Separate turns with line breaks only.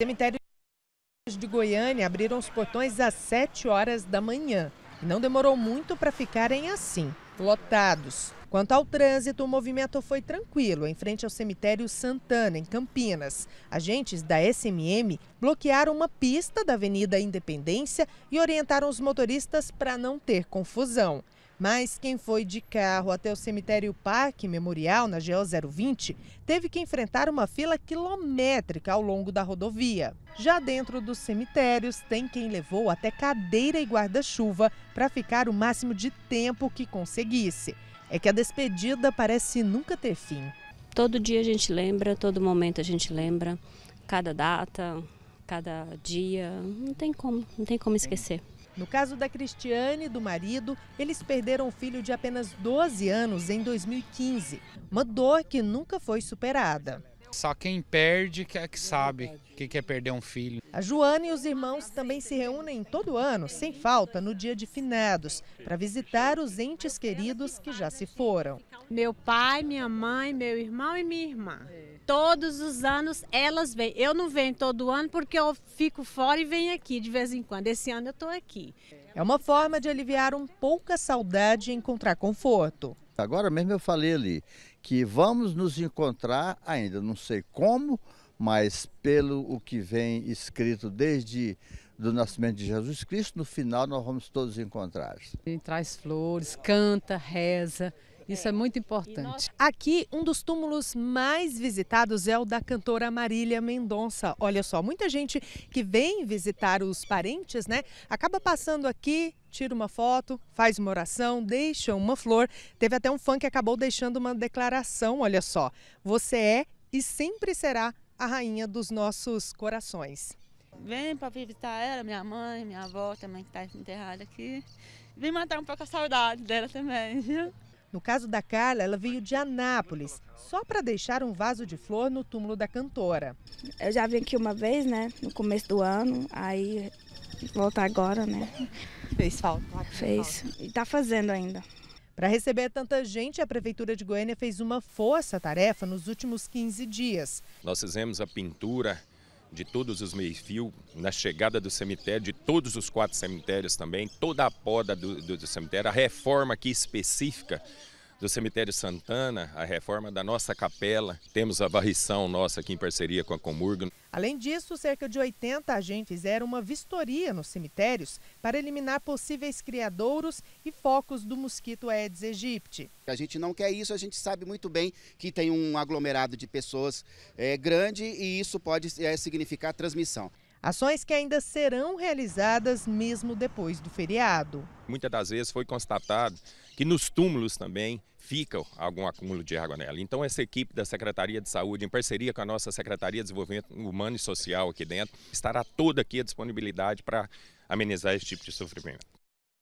cemitérios de Goiânia abriram os portões às 7 horas da manhã. não demorou muito para ficarem assim, lotados. Quanto ao trânsito, o movimento foi tranquilo em frente ao cemitério Santana, em Campinas. Agentes da SMM bloquearam uma pista da Avenida Independência e orientaram os motoristas para não ter confusão. Mas quem foi de carro até o cemitério Parque Memorial, na GO 020, teve que enfrentar uma fila quilométrica ao longo da rodovia. Já dentro dos cemitérios, tem quem levou até cadeira e guarda-chuva para ficar o máximo de tempo que conseguisse. É que a despedida parece nunca ter fim. Todo dia a gente lembra, todo momento a gente lembra, cada data, cada dia, não tem como, não tem como esquecer. No caso da Cristiane e do marido, eles perderam o filho de apenas 12 anos em 2015. Uma dor que nunca foi superada. Só quem perde é que sabe o que é perder um filho. A Joana e os irmãos também se reúnem todo ano, sem falta, no dia de finados, para visitar os entes queridos que já se foram. Meu pai, minha mãe, meu irmão e minha irmã todos os anos elas vêm. Eu não venho todo ano porque eu fico fora e venho aqui de vez em quando. Esse ano eu estou aqui. É uma forma de aliviar um pouco a saudade e encontrar conforto. Agora mesmo eu falei ali que vamos nos encontrar ainda, não sei como, mas pelo o que vem escrito desde do nascimento de Jesus Cristo, no final nós vamos todos encontrar. Ele traz flores, canta, reza, isso é, é muito importante. Nós... Aqui, um dos túmulos mais visitados é o da cantora Marília Mendonça. Olha só, muita gente que vem visitar os parentes, né, acaba passando aqui tira uma foto, faz uma oração, deixa uma flor. Teve até um fã que acabou deixando uma declaração, olha só. Você é e sempre será a rainha dos nossos corações. Vem para visitar ela, minha mãe, minha avó também que está enterrada aqui. Vem matar um pouco a saudade dela também, viu? No caso da Carla, ela veio de Anápolis, só para deixar um vaso de flor no túmulo da cantora. Eu já vim aqui uma vez, né, no começo do ano, aí voltar agora, né? Fez falta. Tá fez. E tá fazendo ainda. Para receber tanta gente, a Prefeitura de Goiânia fez uma força-tarefa nos últimos 15 dias.
Nós fizemos a pintura de todos os meio-fio, na chegada do cemitério, de todos os quatro cemitérios também, toda a poda do, do, do cemitério, a reforma aqui específica do cemitério Santana, a reforma da nossa capela. Temos a varrição nossa aqui em parceria com a Comurgo.
Além disso, cerca de 80 agentes fizeram uma vistoria nos cemitérios para eliminar
possíveis criadouros e focos do mosquito Aedes aegypti. A gente não quer isso, a gente sabe muito bem que tem um aglomerado de pessoas é, grande e isso pode é, significar transmissão.
Ações que ainda serão realizadas mesmo depois do
feriado. Muitas das vezes foi constatado que nos túmulos também fica algum acúmulo de água nela. Então, essa equipe da Secretaria de Saúde, em parceria com a nossa Secretaria de Desenvolvimento Humano e Social aqui dentro, estará toda aqui à disponibilidade para amenizar esse tipo de sofrimento.